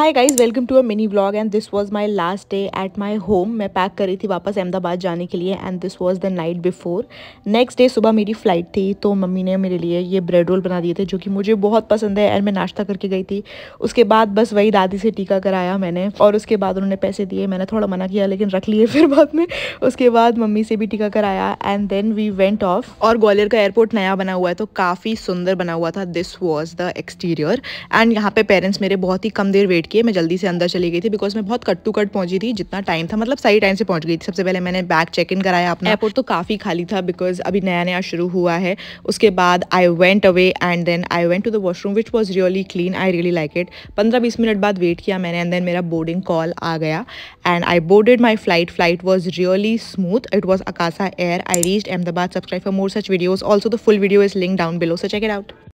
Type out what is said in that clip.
high guys welcome to a mini blog and this was my last day at my home मैं पैक कर रही थी वापस अहमदाबाद जाने के लिए and this was the night before next day सुबह मेरी फ़्लाइट थी तो मम्मी ने मेरे लिए ये ब्रेड रोल बना दिए थे जो कि मुझे बहुत पसंद है एंड मैं नाश्ता करके गई थी उसके बाद बस वही दादी से टीका कराया मैंने और उसके बाद उन्होंने पैसे दिए मैंने थोड़ा मना किया लेकिन रख लिए फिर बाद में उसके बाद मम्मी से भी टीका कराया and then we went off और ग्वालियर का एयरपोर्ट नया बना हुआ है तो काफ़ी सुंदर बना हुआ था this was the exterior and यहाँ पे पेरेंट्स मेरे बहुत ही कम देर वेट किए मैं जल्दी से अंदर चली गई थी बिकॉज मैं बहुत कट टू कट पहुंची थी जितना टाइम था मतलब सही टाइम से पहुंच गई थी सबसे पहले मैंने बैग चेक इन कराया अपना एयरपोर्ट तो काफ़ी खाली था बिकॉज अभी नया नया शुरू हुआ है उसके बाद I went away and then I went to the washroom which was really clean I really like it पंद्रह बीस मिनट बाद वेट किया मैंने एंड देन मेरा बोर्डिंग कॉल आ गया and I boarded my flight flight was really smooth it was Akasa Air I reach Ahmedabad subscribe for more such videos also the full video is link down below so check it out